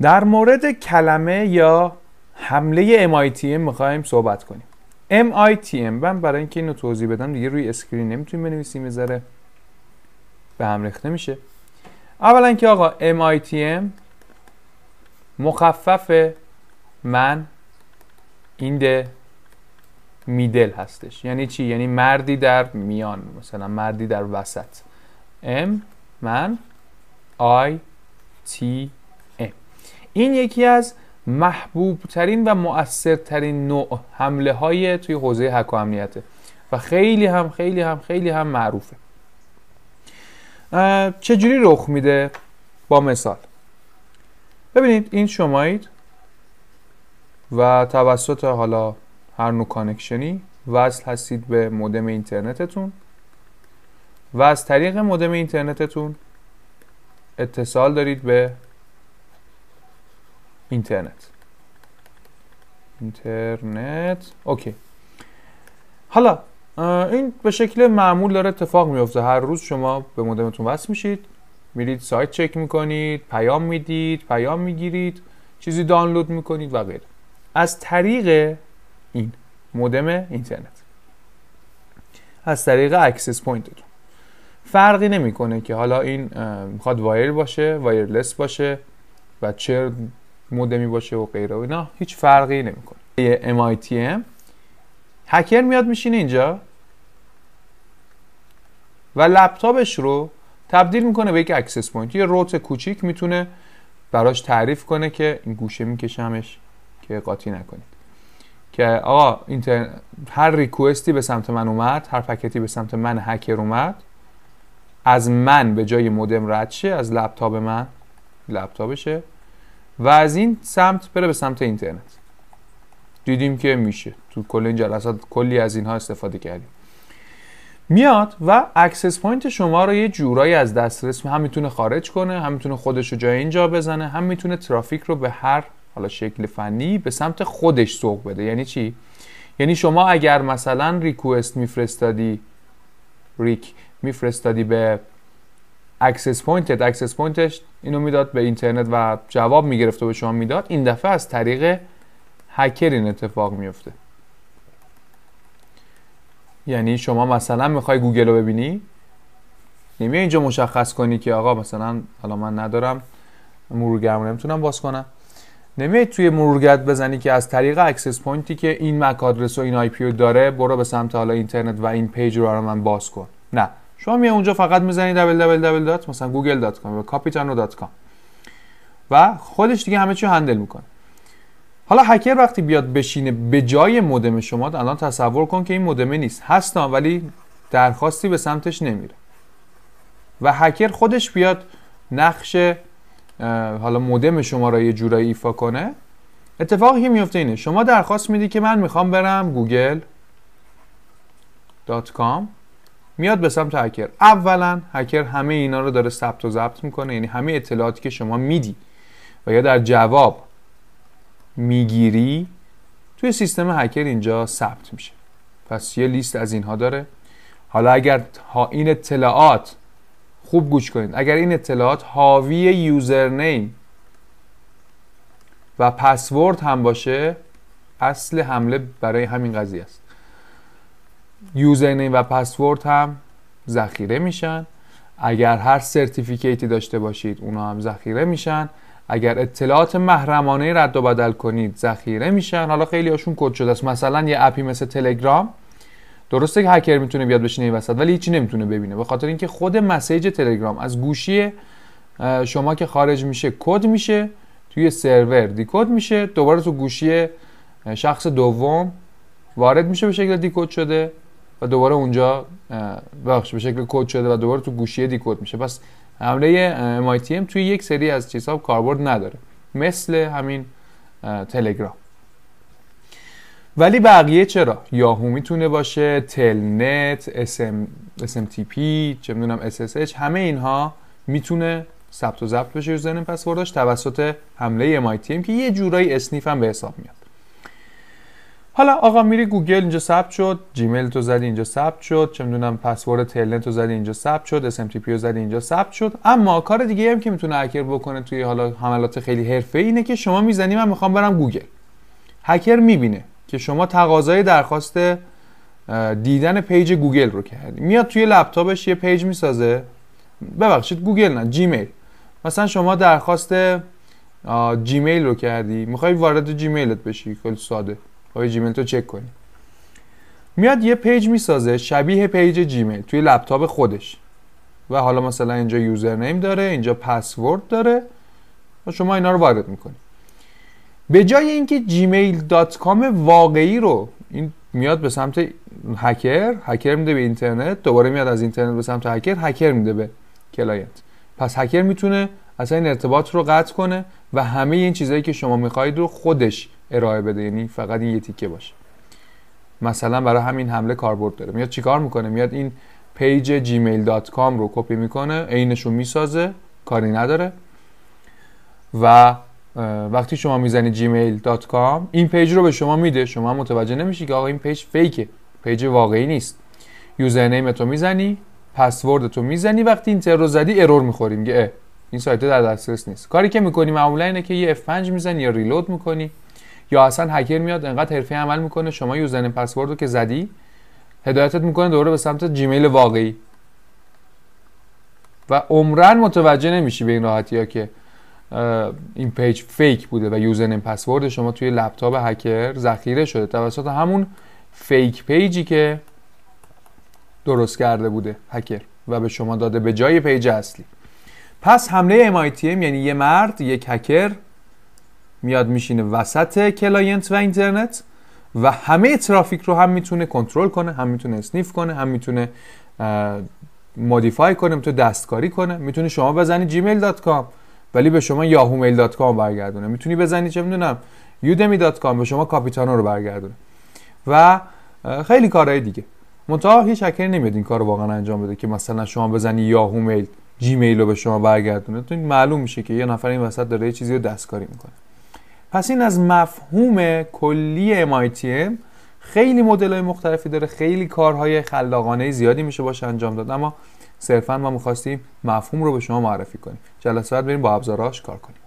در مورد کلمه یا حمله MITM میخوایم صحبت کنیم MITM من برای اینکه اینو توضیح بدم دیگه روی اسکرین نمیتونیم بنویسیم بذاره به هم ریخته میشه اولا که آقا MITM مخفف من ایند میدل هستش یعنی چی یعنی مردی در میان مثلا مردی در وسط M من I T این یکی از محبوب ترین و مؤثرترین نوع حمله های توی حوزه حک و امنیته و خیلی هم خیلی هم خیلی هم معروفه چجوری رخ میده با مثال ببینید این شمایید و توسط حالا هر نوع کانکشنی وصل هستید به مودم اینترنتتون و از طریق مودم اینترنتتون اتصال دارید به اینترنت اینترنت اوکی حالا این به شکل معمول داره اتفاق میفته هر روز شما به مودمتون وصل میشید میرید سایت چک میکنید پیام میدید پیام میگیرید چیزی دانلود میکنید و غیره از طریق این مودم اینترنت از طریق اکسس پوینتتون فرقی نمیکنه که حالا این میخواد وایر باشه وایرلس باشه و چه مودمی باشه و غیره و اینا هیچ فرقی نمیکنه MITM هکر میاد میشینه اینجا و لپتاپش رو تبدیل میکنه به یک اکسس پوینت یه روت کوچیک میتونه براش تعریف کنه که این گوشه میکشمش که قاطی نکنید که آقا اینتر... هر ریکوستی به سمت من اومد هر پکتی به سمت من هکر اومد از من به جای مودم رد شه از لپتاپ من لپتاپشه و از این سمت بره به سمت اینترنت دیدیم که میشه تو کل این جلسات کلی از اینها استفاده کردیم میاد و اکسس پوینت شما رو یه جورایی از دسترس هم میتونه خارج کنه هم میتونه خودش رو جای اینجا بزنه هم میتونه ترافیک رو به هر حالا شکل فنی به سمت خودش سوق بده یعنی چی یعنی شما اگر مثلا ریکوست میفرستادی ریک میفرستادی به اکسس پوینت کرد اکسس پوینتش اینو میداد به اینترنت و جواب میگرفت و به شما میداد این دفعه از طریق هکر این اتفاق میفته یعنی شما مثلا میخوای گوگل رو ببینی نمیای اینجا مشخص کنی که آقا مثلا حالا من ندارم مرورگرم نمیتونم باز کنم نمیای توی مرورگرد بزنی که از طریق اکسس پوینتی که این مک آدرس و این آی داره برو به سمت حالا اینترنت و این پیج رو من باز کن نه شما میای اونجا فقط میزنی www. مثلا google.com capitano.com و خودش دیگه همه چی هندل میکنه حالا هکر وقتی بیاد بشینه به جای مودم شما الان تصور کن که این مودم نیست هستن ولی درخواستی به سمتش نمیره و هکر خودش بیاد نقش حالا مودم شما را یه جورایی ایفا کنه اتفاقی که میفته اینه شما درخواست میدی که من میخوام برم گوگل دات کام میاد به سمت هکر اولا هکر همه اینا رو داره ثبت و ضبط میکنه یعنی همه اطلاعاتی که شما میدی و یا در جواب میگیری توی سیستم هکر اینجا ثبت میشه پس یه لیست از اینها داره حالا اگر این اطلاعات خوب گوش کنید اگر این اطلاعات حاوی یوزرنیم و پسورد هم باشه اصل حمله برای همین قضیه است یوزرنیم و پسورد هم ذخیره میشن اگر هر سرتیفیکیتی داشته باشید اونا هم ذخیره میشن اگر اطلاعات محرمانه رد و بدل کنید ذخیره میشن حالا خیلی هاشون کد شده است مثلا یه اپی مثل تلگرام درسته که هکر میتونه بیاد بشینه این وسط ولی هیچی نمیتونه ببینه به خاطر اینکه خود مسیج تلگرام از گوشی شما که خارج میشه کد میشه توی سرور دیکد میشه دوباره تو گوشی شخص دوم وارد میشه به شکل دیکد شده و دوباره اونجا بخش به شکل کد شده و دوباره تو گوشیه دیکد میشه پس حمله MITM توی یک سری از چیزها کاربرد نداره مثل همین تلگرام ولی بقیه چرا یاهو میتونه باشه تلنت SMTP چه میدونم SSH همه اینها میتونه ثبت و ضبط بشه یوزرنیم پسورداش توسط حمله MITM که یه جورایی اسنیف هم به حساب میاد حالا آقا میری گوگل اینجا ثبت شد جیمیل تو زدی اینجا ثبت شد چه میدونم پسورد تلنت تو زدی اینجا ثبت شد اس ام رو زدی اینجا ثبت شد اما کار دیگه هم که میتونه هکر بکنه توی حالا حملات خیلی حرفه اینه که شما میزنی من میخوام برم گوگل هکر میبینه که شما تقاضای درخواست دیدن پیج گوگل رو کردی میاد توی لپتاپش یه پیج میسازه ببخشید گوگل نه جیمیل مثلا شما درخواست جیمیل رو کردی میخوای وارد جیمیلت بشی خیلی ساده با جیمیل تو چک کنی میاد یه پیج میسازه شبیه پیج جیمیل توی لپتاپ خودش و حالا مثلا اینجا یوزر نیم داره اینجا پسورد داره و شما اینا رو وارد میکنی به جای اینکه جیمیل دات واقعی رو این میاد به سمت هکر هکر میده به اینترنت دوباره میاد از اینترنت به سمت هکر هکر میده به کلاینت پس هکر میتونه اصلا این ارتباط رو قطع کنه و همه این چیزهایی که شما میخواهید رو خودش ارائه بده یعنی فقط این یه تیکه باشه مثلا برای همین حمله کاربرد داره میاد چیکار میکنه میاد این پیج جیمیل دات کام رو کپی میکنه عینش رو میسازه کاری نداره و وقتی شما میزنی جیمیل کام این پیج رو به شما میده شما متوجه نمیشی که آقا این پیج فیکه پیج واقعی نیست یوزر تو میزنی پسوردتو میزنی وقتی اینتر رو زدی ارور میخوری این سایت در دسترس نیست کاری که میکنی معمولا اینه که یه F5 میزنی یا ریلود میکنی یا اصلا هکر میاد انقدر حرفی عمل میکنه شما یوزرنیم پسورد رو که زدی هدایتت میکنه دوره به سمت جیمیل واقعی و عمرن متوجه نمیشی به این راحتی ها که این پیج فیک بوده و یوزرنیم پسورد شما توی لپتاپ هکر ذخیره شده توسط همون فیک پیجی که درست کرده بوده هکر و به شما داده به جای پیج اصلی پس حمله MITM یعنی یه مرد یک هکر میاد میشینه وسط کلاینت و اینترنت و همه ترافیک رو هم میتونه کنترل کنه هم میتونه اسنیف کنه هم میتونه مودیفای کنه میتونه دستکاری کنه میتونه شما بزنی جیمیل دات کام ولی به شما یاهو میل دات کام برگردونه میتونی بزنی چه میدونم یودمی دات کام به شما کاپیتانو رو برگردونه و خیلی کارهای دیگه منتها هیچ هکری نمیاد این کار واقعا انجام بده که مثلا شما بزنی یاهو میل جیمیل رو به شما برگردونه تو معلوم میشه که یه نفر این وسط داره یه چیزی رو دستکاری میکنه پس این از مفهوم کلی MITM خیلی مدل های مختلفی داره خیلی کارهای خلاقانه زیادی میشه باش انجام داد اما صرفا ما میخواستیم مفهوم رو به شما معرفی کنیم جلسه بعد بریم با ابزارهاش کار کنیم